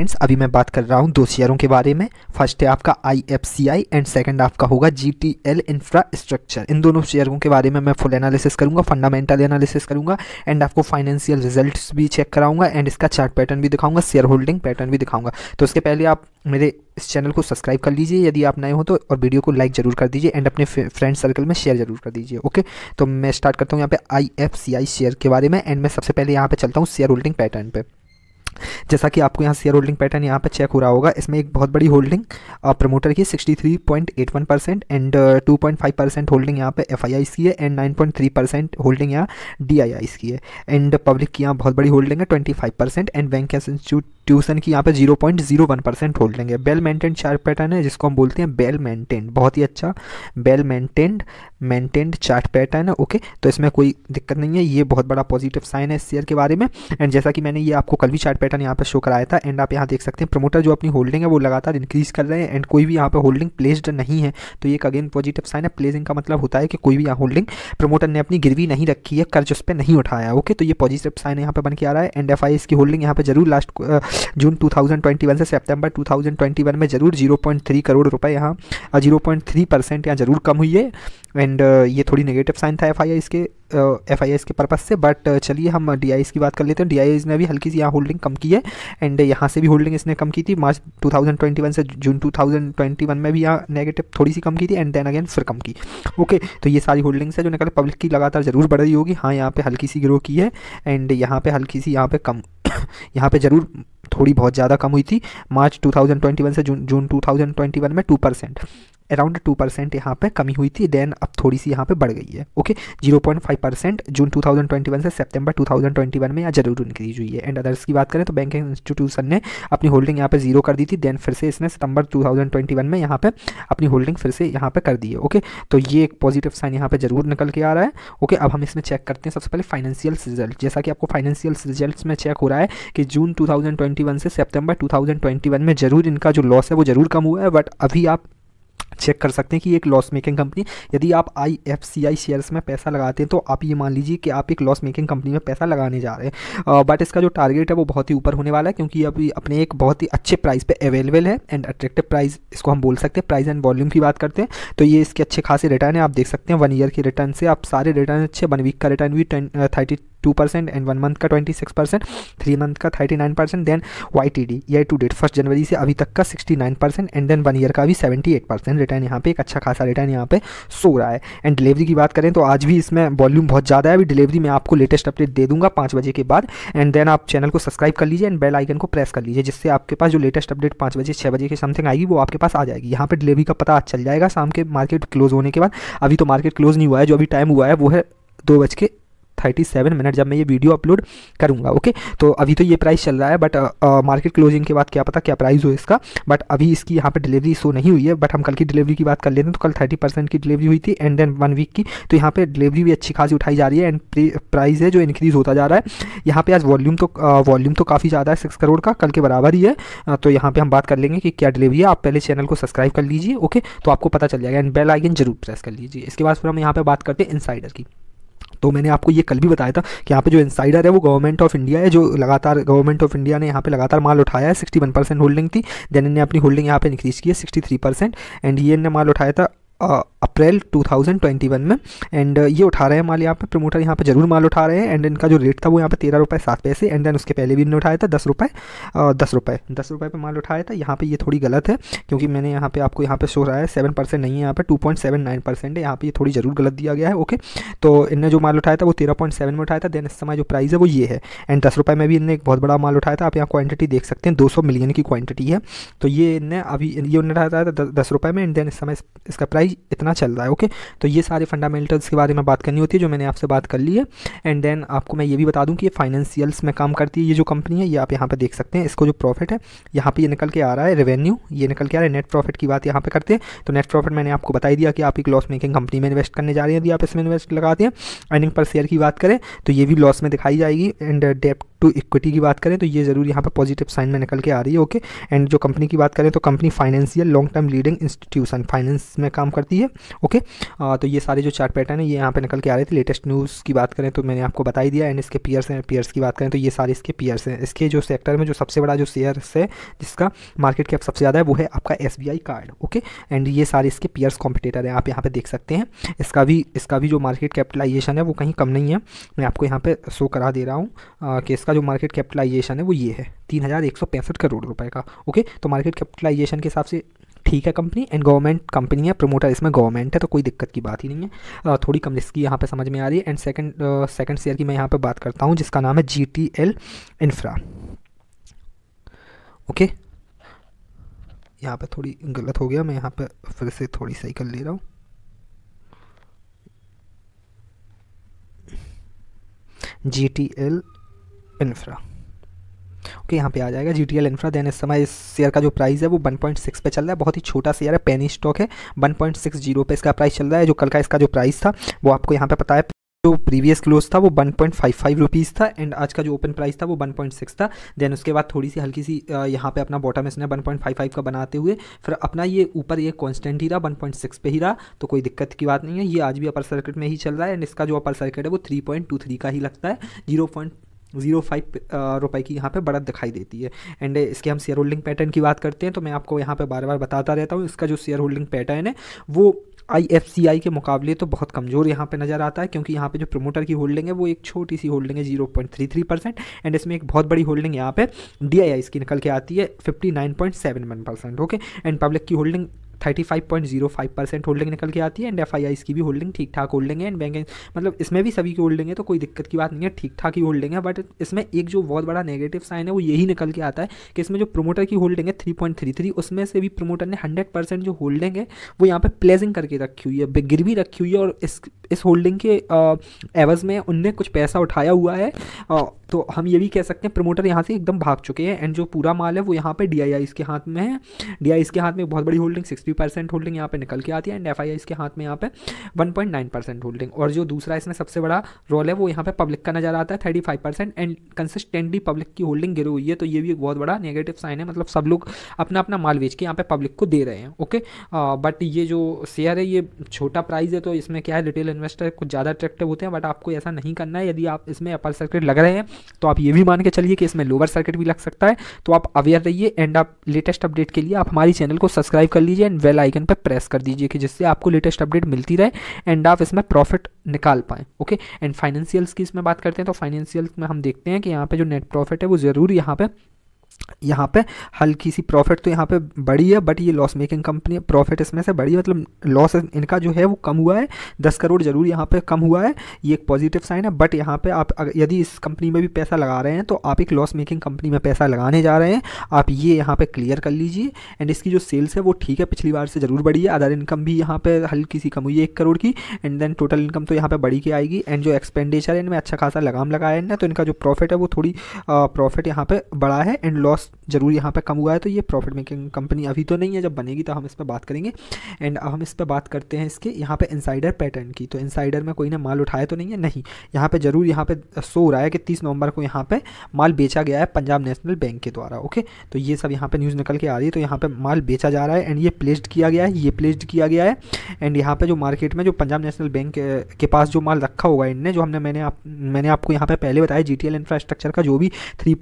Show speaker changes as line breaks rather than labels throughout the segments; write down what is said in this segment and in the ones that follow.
friends अभी मैं बात कर रहा हूँ दो शेयरों के बारे में फर्स्ट है आपका I F C I and second आपका होगा जी टी एल इंफ्रास्ट्रक्चर इन दोनों शेयरों के बारे में मैं फुल एनालिसिस करूँगा फंडामेंटल एनालिसिस करूँगा एंड आपको फाइनेंशियल रिजल्ट्स भी चेक कराऊंगा एंड इसका चार्ट पैटर्न भी दिखाऊंगा शेयर होल्डिंग पैटर्न भी दिखाऊंगा तो उसके पहले आप मेरे इस चैनल को सब्सक्राइब कर लीजिए यदि आप नए हो तो और वीडियो को लाइक जरूर कर दीजिए एंड अपने फ्रेंड सर्कल में शेयर जरूर कर दीजिए ओके तो मैं स्टार्ट करता हूँ यहाँ पे आई एफ सी आई शेयर के बारे में एंड मैं सबसे पहले यहाँ पे चलता हूँ शेयर होल्डिंग पैटर्न पर जैसा कि आपको यहाँ शेयर होल्डिंग पैटर्न यहाँ पर चेक हो रहा होगा इसमें एक बहुत बड़ी होल्डिंग प्रमोटर की 63.81 परसेंट एंड 2.5 परसेंट होल्डिंग यहाँ पे एफ की है एंड 9.3 परसेंट होल्डिंग यहाँ डी की है एंड पब्लिक की यहाँ बहुत बड़ी होल्डिंग है 25 परसेंट एंड बैंक इंस्टीट्यूशन की यहाँ पे 0.01 परसेंट होल्डिंग है बेल मेंटेन शेयर पैटर्न है जिसको हम बोलते हैं बेल मेंटेन बहुत ही अच्छा well maintained maintained chart pattern है ओके तो इसमें कोई दिक्कत नहीं है ये बहुत बड़ा पॉजिटिव साइन है इस शेयर के बारे में एंड जैसा कि मैंने ये आपको कल भी चार्ट पैटर्न यहाँ पर शो कराया था एंड आप यहाँ देख सकते हैं प्रमोटर जो अपनी होल्डिंग है वो लगातार इंक्रीज कर रहे हैं एंड कोई भी यहाँ पर होल्डिंग प्लेस्ड नहीं है तो एक अगेन पॉजिटिव साइन है प्लेसिंग का मतलब होता है कि कोई भी यहाँ होल्डिंग प्रमोटर ने अपनी गिरवी नहीं रखी है कर्ज उस पर नहीं उठाया ओके तो ये पॉजिटिव साइन यहाँ पर बन के आ रहा है एंड एफ की होल्डिंग यहाँ पर जरूर लास्ट जून टू से सेप्टेम्बर टू में जरूर जीरो करोड़ रुपए यहाँ जीरो uh, परसेंट यहाँ जरूर कम हुई है एंड uh, ये थोड़ी नेगेटिव साइन था एफ आई के एफ uh, आई के पर्पज़ से बट uh, चलिए हम डी आई की बात कर लेते हैं डी आई ने भी हल्की सी यहाँ होल्डिंग कम की है एंड यहाँ से भी होल्डिंग इसने कम की थी मार्च 2021 से जून 2021 में भी यहाँ नेगेटिव थोड़ी सी कम की थी एंड देन अगेन फिर कम की ओके okay, तो ये सारी होल्डिंग्स है जो निकल पब्लिक की लगातार ज़रूर बढ़ रही होगी हाँ यहाँ पर हल्की सी ग्रो की है एंड यहाँ पर हल्की सी यहाँ पर कम यहाँ पर ज़रूर थोड़ी बहुत ज़्यादा कम हुई थी मार्च 2021 से जून जून 2021 में two percent around two percent यहाँ पर कमी हुई थी देन अब थोड़ी सी यहाँ पर बढ़ गई है okay zero point five percent June two thousand twenty one से September two thousand twenty one में यहाँ जरूर इंक्रीज हुई है एंड अदर्स की बात करें तो बैंकिंग इंस्टीट्यूशन ने अपनी होल्डिंग यहाँ पर जीरो कर दी थी देन फिर से इसने सितंबर टू थाउजेंड ट्वेंटी वन में यहाँ पर अपनी होल्डिंग फिर से यहाँ पर कर दी है ओके तो ये एक पॉजिटिव साइन यहाँ पर जरूर निकल के आ रहा है ओके अब हम इसमें चेक करते हैं सबसे पहले फाइनेंशियल रिजल्ट जैसा कि आपको फाइनेंशियल रिजल्ट में चेक हो रहा है कि जून टू ट्वेंटी वन से टू थाउजेंड ट्वेंटी वन में जरूर इनका जो लॉस है वो जरूर कम हुआ है बट अभी आप चेक कर सकते हैं कि एक लॉस मेकिंग कंपनी यदि आप आई एफ सी आई शेयर्स में पैसा लगाते हैं तो आप ये मान लीजिए कि आप एक लॉस मेकिंग कंपनी में पैसा लगाने जा रहे हैं बट इसका जो टारगेट है वो बहुत ही ऊपर होने वाला है क्योंकि अभी अपने एक बहुत ही अच्छे प्राइस पर अवेलेबल है एंड अट्रैक्टिव प्राइस इसको हम बोल सकते हैं प्राइस एंड वॉल्यूम की बात करते हैं तो ये इसके अच्छे खासे रिटर्न है आप देख सकते हैं वन ईयर के रिटर्न से आप सारे रिटर्न अच्छे वन वीक का रिटर्न भी thirty two percent and one month का twenty six percent three month का thirty nine percent then Y T D year to date first जनवरी से अभी तक का sixty nine percent and then one year का भी सेवेंटी एट परसेंट रिटर्न यहाँ पे एक अच्छा खासा रिटर्न यहाँ पे सो रहा है एंड डिलीवरी की बात करें तो आज भी इसमें वॉल्यूम बहुत ज़्यादा है अभी डिलीवरी में आपको लेटेस्ट अपडेट दे दूंगा पाँच बजे के बाद एंड देन आप चैनल को सब्सक्राइब कर लीजिए एंड बेल आइकन को प्रेस कर लीजिए जिससे आपके पास जो लेटेस्ट अपडेट पाँच बजे छः बजे के समथिंग आएगी वो आपके पास आ जाएगी यहाँ पर डिलीवरी का पता चल जाएगा शाम के मार्केट क्लोज होने के बाद अभी तो मार्केट क्लोज नहीं हुआ है जो अभी टाइम हुआ है वो है दो बज के थर्टी सेवन मिनट जब मैं ये वीडियो अपलोड करूँगा ओके तो अभी तो ये प्राइस चल रहा है बट मार्केट क्लोजिंग के बाद क्या पता क्या प्राइस हो इसका बट अभी इसकी यहाँ पर डिलीवरी शो नहीं हुई है बट हम कल की डिलीवरी की बात कर लेते हैं तो कल थर्टी परसेंट की डिलीवरी हुई थी एंड देन वन वीक की तो यहाँ पर डिलीवरी भी अच्छी खासी उठाई जा रही है एंड प्राइस है जो इंक्रीज़ होता जा रहा है यहाँ पर आज वॉल्यूम तो वॉल्यूम uh, तो काफ़ी ज़्यादा है सिक्स करोड़ का कल के बराबर ही है uh, तो यहाँ पर हम बात कर लेंगे कि क्या डिलीवरी है आप पहले चैनल को सब्सक्राइब कर लीजिए ओके तो आपको पता चल जाएगा एंड बेल आइकन जरूर प्रेस कर लीजिए इसके बाद फिर हम यहाँ पर बात करते हैं इनसाइडर की तो मैंने आपको ये कल भी बताया था कि यहाँ पे जो इंसाइडर है वो गवर्नमेंट ऑफ इंडिया है जो लगातार गवर्नमेंट ऑफ इंडिया ने यहाँ पे लगातार माल उठाया है सिक्सटी वन परसेंट होल्डिंग थी देन इन्हें अपनी होल्डिंग यहाँ पे इंक्रीज की है सिक्सटी थ्री परसेंट एंड ये ने माल उठाया था अप्रैल 2021 में एंड ये उठा रहे हैं माल यहाँ पे प्रमोटर यहाँ पे जरूर माल उठा रहे हैं एंड इनका जो रेट था वो यहाँ पे तेरह रुपये सात पैसे एंड देन उसके पहले भी इन्होंने उठाया था दस रुपये दस रुपये दस रुपये पर माल उठाया था यहाँ पे ये थोड़ी गलत है क्योंकि मैंने यहाँ पे आपको यहाँ पे शो रहा है सेवन परसेंट नहीं है यहाँ पे two point seven nine percent है यहाँ पे ये थोड़ी जरूर गलत दिया गया है ओके तो इनने जो माल उठाया था वो तेरह पॉइंट सेवन में उठाया था देन इस समय जो प्राइस है वो ये है एंड दस रुपये में भी इनने एक बहुत बड़ा माल उठाया था आप यहाँ क्वान्टिटी देख सकते हैं दो सौ मिलियन की क्वान्टिटी है तो ये इनने अभी ये उन्होंने उठाया था दस रुपये में एंड देन इस समय इसका प्राइस इतना चल रहा है ओके तो ये सारे फंडामेंटल्स के बारे में बात करनी होती है जो मैंने आपसे बात कर ली है एंड देन आपको मैं ये भी बता दूँ कि ये फाइनेंशियल्स में काम करती है ये जो कंपनी है ये आप यहाँ पर देख सकते हैं इसको जो प्रॉफिट है यहाँ पर ये निकल के आ रहा है रेवेन्यू ये निकल के आ रहा है नेट प्रॉफिट की बात यहाँ पर करते हैं तो नेट प्रॉफिट मैंने आपको बताई दिया कि आप एक लॉस मेकिंग कंपनी में इन्वेस्ट करने जा रहे हैं यदि आप इसमें इन्वेस्ट लगाते हैं अर्निंग पर शेयर की बात करें तो ये भी लॉस में दिखाई जाएगी एंड डेप्ट टू इक्विटी की बात करें तो ये जरूर यहाँ पर पॉजिटिव साइन में निकल के आ रही है ओके एंड जो कंपनी की बात करें तो company financial long term leading institution finance में काम करती है ओके आ, तो ये सारे जो चार्ट पैटर्न है ये यहाँ पर निकल के आ रहे थे लेटेस्ट न्यूज़ की बात करें तो मैंने आपको बताई दिया एंड इसके पीयर्स हैं पीयर्स की बात करें तो ये सारे इसके पीयर्स हैं इसके जो सेक्टर में जो सबसे बड़ा जो शेयर्स है जिसका मार्केट कैप सबसे ज़्यादा है वो है आपका एस कार्ड ओके एंड ये सारे इसके पीयर्स कॉम्पिटेटर हैं आप यहाँ पर देख सकते हैं इसका भी इसका भी जो मार्केट कैपिटलाइजेशन है वो कहीं कम नहीं है मैं आपको यहाँ पर शो करा दे रहा हूँ कि इसका इसका जो मार्केट कैपिटलाइजेशन है वो ये है तीन हज़ार एक सौ पैंसठ करोड़ रुपए का ओके तो मार्केट कैपिटलाइजेशन के हिसाब से ठीक है कंपनी एंड गवर्नमेंट कंपनी है प्रमोटर इसमें गवर्नमेंट है तो कोई दिक्कत की बात ही नहीं है थोड़ी कम रिस्क की यहाँ पे समझ में आ रही है एंड सेकंड सेकंड शेयर की मैं यहाँ पे बात करता हूँ जिसका नाम है G T L infra okay यहाँ पे थोड़ी गलत हो गया मैं यहाँ पे फिर से थोड़ी सही कर ले रहा हूँ G T L infra okay यहाँ पे आ जाएगा G T L infra then इस समय इस शेयर का जो प्राइस है वो 1.6 पे चल रहा है बहुत ही छोटा शेयर है पेनी स्टॉक है 1.60 पे इसका प्राइस चल रहा है जो कल का इसका जो प्राइस था वो आपको यहाँ पे पता है जो प्रीवियस क्लोज था वो 1.55 रुपीज़ था एंड आज का जो ओपन प्राइस था वो 1.6 था देन उसके बाद थोड़ी सी हल्की सी यहाँ पे अपना बॉटम इसने 1.55 का बनाते हुए फिर अपना ये ऊपर ये कांस्टेंट ही रहा 1.6 पे ही रहा तो कोई दिक्कत की बात नहीं है ये आज भी अपर सर्किट में ही चल रहा है एंड इसका जो अपर सर्किट है वो 3.23 का ही लगता है जीरो जीरो फाइव रुपये की यहाँ पे बढ़त दिखाई देती है एंड इसके हम शेयर होल्डिंग पैटर्न की बात करते हैं तो मैं आपको यहाँ पे बार बार बताता रहता हूँ इसका जो शेयर होल्डिंग पैटर्न है वो आई के मुकाबले तो बहुत कमज़ोर यहाँ पे नज़र आता है क्योंकि यहाँ पे जो प्रमोटर की होल्डिंग है वो एक छोटी सी होल्डिंग है थ्री परसेंट एंड इसमें एक बहुत बड़ी होल्डिंग यहाँ पे डी की निकल के आती है one percent okay and public की होल्डिंग 35.05 परसेंट होल्डिंग निकल के आती है एंड एफ की भी होल्डिंग ठीक ठाक होल्डिंग है एंड बैंक मतलब इसमें भी सभी की होल्डिंग है तो कोई दिक्कत की बात नहीं है ठीक ठाक ही होल्डिंग है बट इसमें एक जो बहुत बड़ा नेगेटिव साइन है वो यही निकल के आता है कि इसमें जो प्रोमोटर की होल्डिंग है थ्री उसमें से भी प्रोमोटर ने हंड्रेड जो होल्डिंग है वो यहाँ पर प्लेजिंग करके रखी हुई है गिरवी रखी हुई है और इस इस होल्डिंग के एवज़ में उनने कुछ पैसा उठाया हुआ है तो हम ये भी कह सकते हैं प्रमोटर यहाँ से एकदम भाग चुके हैं एंड जो पूरा माल है वो यहाँ पे डी आई के हाथ में है डी के हाथ में बहुत बड़ी होल्डिंग सिक्सटी परसेंट होल्डिंग यहाँ पे निकल के आती है एंड एफ आई के हाथ में यहाँ पे one point nine percent holding और जो दूसरा इसमें सबसे बड़ा रोल है वो यहाँ पे पब्लिक का नज़र आता है thirty five percent and consistently public की होल्डिंग गिरी हुई है तो ये भी एक बहुत बड़ा नेगेटिव साइन है मतलब सब लोग अपना अपना माल बेच के यहाँ पे पब्लिक को दे रहे हैं ओके बट ये जो शेयर है ये छोटा प्राइस है तो इसमें क्या है रिटेल इन्वेस्टर कुछ ज़्यादा अट्रैक्टिव होते हैं बट आपको ऐसा नहीं करना है यदि आप इसमें अपर सर्किट लग रहे हैं तो आप ये भी मान के चलिए कि इसमें लोअर सर्किट भी लग सकता है तो आप अवेयर रहिए एंड आप लेटेस्ट अपडेट के लिए आप हमारी चैनल को सब्सक्राइब कर लीजिए एंड वेल आइकन पर प्रेस कर दीजिए कि जिससे आपको लेटेस्ट अपडेट मिलती रहे एंड आप इसमें प्रॉफिट निकाल पाएँ ओके एंड फाइनेंशियल्स की इसमें बात करते हैं तो फाइनेंशियल में हम देखते हैं कि यहाँ पर जो नेट प्रॉफिट है वो ज़रूर यहाँ पर यहाँ पे हल्की सी प्रॉफिट तो यहाँ पे बड़ी है बट ये लॉस मेकिंग कंपनी है प्रॉफिट इसमें से बड़ी है मतलब लॉस इनका जो है वो कम हुआ है दस करोड़ जरूर यहाँ पे कम हुआ है ये एक पॉजिटिव साइन है बट यहाँ पे आप यदि इस कंपनी में भी पैसा लगा रहे हैं तो आप एक लॉस मेकिंग कंपनी में पैसा लगाने जा रहे हैं आप ये यहाँ पर क्लियर कर लीजिए एंड इसकी जो सेल्स है वो ठीक है पिछली बार से ज़रूर बढ़ी है अदर इनकम भी यहाँ पर हल्की सी कम हुई है एक करोड़ की एंड देन टोटल इनकम तो यहाँ पर बढ़ी की आएगी एंड जो एक्सपेंडिचर है इनमें अच्छा खासा लगाम लगाया है तो इनका जो प्रॉफिट है वो थोड़ी प्रॉफिट यहाँ पर बढ़ा है एंड लॉस लॉस जरूर यहाँ पर कम हुआ है तो ये प्रॉफिट मेकिंग कंपनी अभी तो नहीं है जब बनेगी तो हम इस पर बात करेंगे एंड अब हम इस पर बात करते हैं इसके यहाँ पर इंसाइडर पैटर्न की तो इंसाइडर में कोई ने माल उठाया तो नहीं है नहीं यहाँ पर जरूर यहाँ पर शो हो रहा है कि तीस नवंबर को यहाँ पर माल बेचा गया है पंजाब नेशनल बैंक के द्वारा ओके तो ये सब यहाँ पर न्यूज़ निकल के आ रही है तो यहाँ पर माल बेचा जा रहा है एंड ये प्लेस्ड किया गया है ये प्लेस्ड किया गया है एंड यहाँ पर जो मार्केट में जो पंजाब नेशनल बैंक के पास जो माल रखा होगा इनने जो हमने मैंने आप मैंने आपको यहाँ पर पहले बताया जी इंफ्रास्ट्रक्चर का जो भी थ्री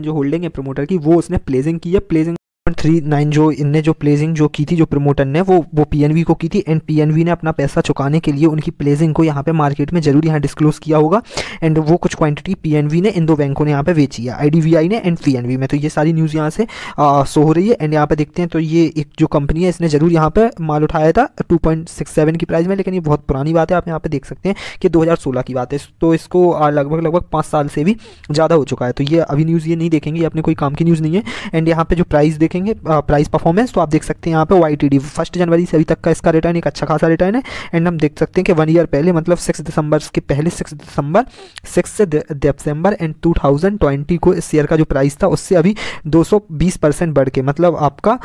जो होल्डिंग है प्रोमोटर कि वो उसने प्लेजिंग की है प्लेजिंग 1.39 जो इनने जो प्लेजिंग जो की थी जो प्रमोटर ने वो वो पीएनवी को की थी एंड पीएनवी ने अपना पैसा चुकाने के लिए उनकी प्लेजिंग को यहाँ पे मार्केट में जरूर यहाँ डिस्क्लोज किया होगा एंड वो कुछ क्वांटिटी पीएनवी ने इन दो बैंकों ने यहाँ पे बेची है आईडीवीआई ने एंड पीएनवी में तो ये सारी न्यूज़ यहाँ से आ, सो हो रही है एंड यहाँ पर देखते हैं तो ये एक जो कंपनी है इसने जरूर यहाँ पर माल उठाया था सेवन की प्राइस में लेकिन ये बहुत पुरानी बात है आप यहाँ पे देख सकते हैं कि सोलह की बात है तो इसको लगभग लगभग पाँच साल से भी ज़्यादा हो चुका है तो ये अभी न्यूज़ ये नहीं देखेंगे अपने कोई काम की न्यूज़ नहीं है एंड यहाँ पे जो प्राइस देखेंगे देखेंगे प्राइस परफॉर्मेंस तो आप देख सकते हैं यहाँ पे वाई टी डी फर्स्ट जनवरी से अभी तक का इसका रिटर्न एक अच्छा खासा रिटर्न है एंड हम देख सकते हैं कि वन ईयर पहले मतलब सिक्स दिसंबर के पहले सिक्स दिसंबर सिक्स से दिसंबर एंड टू थाउजेंड ट्वेंटी को इस शेयर का जो प्राइस था उससे अभी दो सौ बीस परसेंट बढ़ के मतलब आपका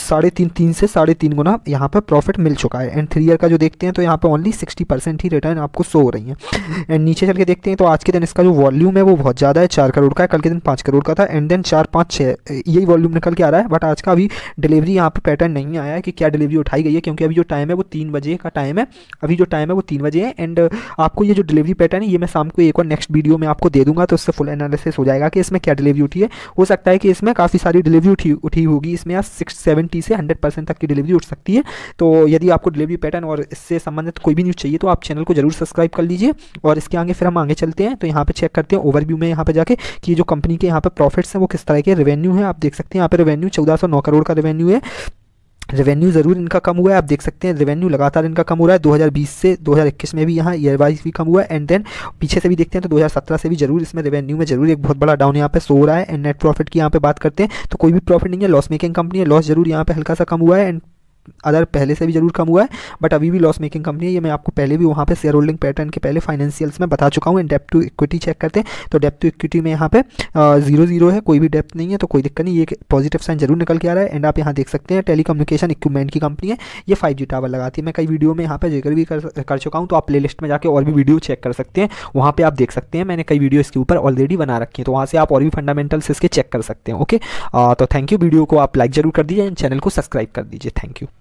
साढ़े तीन तीन से साढ़े तीन गुना यहाँ पर प्रॉफिट मिल चुका है एंड थ्री ईयर का जो देखते हैं तो यहाँ पर ओनली सिक्सटी परसेंट ही रिटर्न आपको शो हो रही है एंड नीचे चल के देखते हैं तो आज के दिन इसका जो वॉल्यूम है वो बहुत ज़्यादा है चार करोड़ का है कल के दिन पाँच करोड़ का था एंड देन चार पाँच छः यही वॉल्यूम निकल के आ रहा है बट आज का अभी डिलीवरी यहाँ पर पैटर्न नहीं आया है कि क्या डिलीवरी उठाई गई है क्योंकि अभी जो टाइम है वो तीन बजे का टाइम है अभी जो टाइम है वो तीन बजे है एंड आपको ये जो डिलीवरी पैटर्न है ये मैं शाम को एक और नेक्स्ट वीडियो में आपको दे दूंगा तो उससे फुल एनालिसिस हो जाएगा कि इसमें क्या डिलीवरी उठी है हो सकता है कि इसमें काफ़ी सारी डिलीवरी उठी उठी होगी इसमें आज सिक्स सेवन नाइन्टी से हंड्रेड परसेंट तक की डिलीवरी उठ सकती है तो यदि आपको डिलीवरी पैटर्न और इससे संबंधित कोई भी न्यूज़ चाहिए तो आप चैनल को जरूर सब्सक्राइब कर लीजिए और इसके आगे फिर हम आगे चलते हैं तो यहाँ पर चेक करते हैं ओवरव्यू में यहाँ पर जाकर कि जो कंपनी के यहाँ पर प्रॉफिट्स हैं वो किस तरह के रेवेन्यू है आप देख सकते हैं यहाँ पर रेवेन्यू चौदह करोड़ का रेवेन्यू है रेवेन्यू ज़रूर इनका कम हुआ है आप देख सकते हैं रेवेन्यू लगातार इनका कम हो रहा है 2020 से 2021 में भी यहाँ ईयर वाइज भी कम हुआ है एंड देन पीछे से भी देखते हैं तो 2017 से भी जरूर इसमें रेवेन्यू में जरूर एक बहुत बड़ा डाउन यहाँ पे सो रहा है एंड नेट प्रॉफिट की यहाँ पे बात करते हैं तो कोई भी प्रॉफिट नहीं है लॉस मेकिंग कंपनी है लॉस जरूर यहाँ पर हल्का सा कम हुआ है एंड अदर पहले से भी जरूर कम हुआ है बट अभी भी लॉस मेकिंग कंपनी है ये मैं आपको पहले भी वहाँ पे शेयर होल्डिंग पैटर्न के पहले फाइनेंशियल्स में बता चुका हूँ and debt to equity check करते हैं तो डेप टू इक्विटी में यहाँ पे जीरो जीरो है कोई भी डेप्ट नहीं है तो कोई दिक्कत नहीं ये पॉजिटिव साइन जरूर निकल के आ रहा है एंड आप यहाँ देख सकते हैं टेलीकम्युनिकेशन इक्विपमेंट की कंपनी है ये फाइव जी टावर लगाती है मैं कई वीडियो में यहाँ पर जिक्र भी कर, कर चुका हूँ तो आप प्ले में जाकर और भी वीडियो चेक कर सकते हैं वहाँ पर आप देख सकते हैं मैंने कई वीडियो इसके ऊपर ऑलरेडी बना रखी है तो वहाँ से आप और भी फंडामेंटल्स इसके चेक कर सकते हैं ओके तो थैंक यू वीडियो को आप लाइक जरूर कर दीजिए एंड चैनल को सब्सक्राइब कर दीजिए थैंक यू